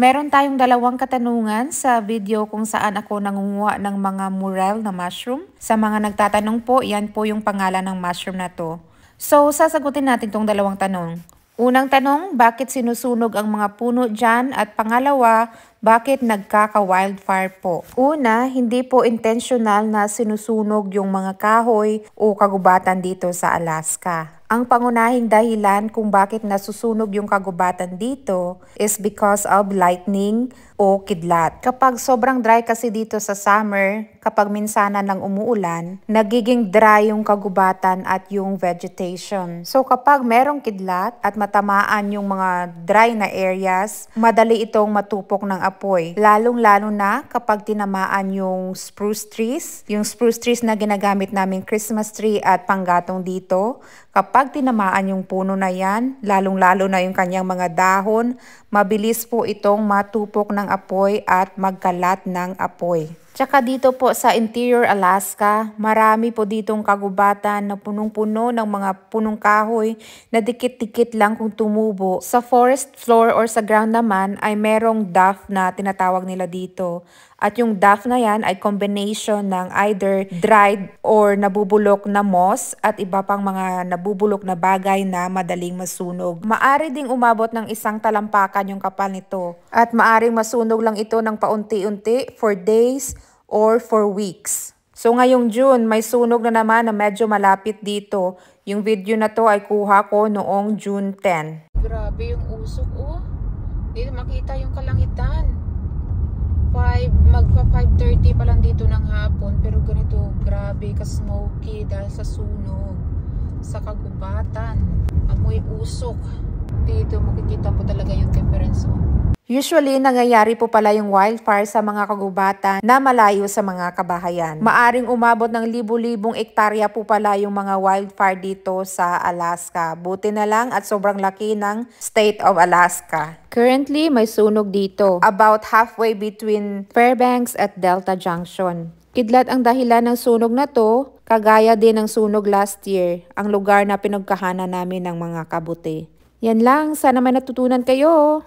Meron tayong dalawang katanungan sa video kung saan ako nangunguha ng mga murel na mushroom. Sa mga nagtatanong po, yan po yung pangalan ng mushroom na to. So, sasagutin natin tong dalawang tanong. Unang tanong, bakit sinusunog ang mga puno dyan? At pangalawa, bakit nagkaka-wildfire po? Una, hindi po intentional na sinusunog yung mga kahoy o kagubatan dito sa Alaska. Ang pangunahing dahilan kung bakit nasusunog yung kagubatan dito is because of lightning o kidlat. Kapag sobrang dry kasi dito sa summer, kapag minsanan lang umuulan, nagiging dry yung kagubatan at yung vegetation. So kapag merong kidlat at matamaan yung mga dry na areas, madali itong matupok ng apoy. Lalong-lalo na kapag tinamaan yung spruce trees, yung spruce trees na ginagamit namin Christmas tree at panggatong dito, kapag Kapag tinamaan yung puno na yan, lalong-lalo na yung kanyang mga dahon, mabilis po itong matupok ng apoy at magkalat ng apoy. Tsaka dito po sa interior Alaska, marami po ditong kagubatan na punong-puno ng mga punong kahoy na dikit-dikit lang kung tumubo. Sa forest floor or sa ground naman ay merong duff na tinatawag nila dito. At yung duff na yan ay combination ng either dried or nabubulok na moss at iba pang mga nabubulok na bagay na madaling masunog. Maari ding umabot ng isang talampakan yung kapal nito. At maaring masunog lang ito ng paunti-unti for days or for weeks. So ngayong June, may sunog na naman na medyo malapit dito. Yung video na to ay kuha ko noong June 10. Grabe yung usok oh. Dito makita yung kalangitan. 5, magpa 5.30 pa lang dito ng hapon. Pero ganito, grabe ka smoky dahil sa sunog. Sa kagubatan. Amoy usok dito makikita mo talaga yung difference oh. Usually, nangyayari po pala yung wildfire sa mga kagubatan na malayo sa mga kabahayan. Maaring umabot ng libu-libong ektarya po pala yung mga wildfire dito sa Alaska. Buti na lang at sobrang laki ng state of Alaska. Currently, may sunog dito, about halfway between Fairbanks at Delta Junction. Kidlat ang dahilan ng sunog na to, kagaya din ng sunog last year, ang lugar na pinagkahana namin ng mga kabuti. Yan lang. Sana may natutunan kayo.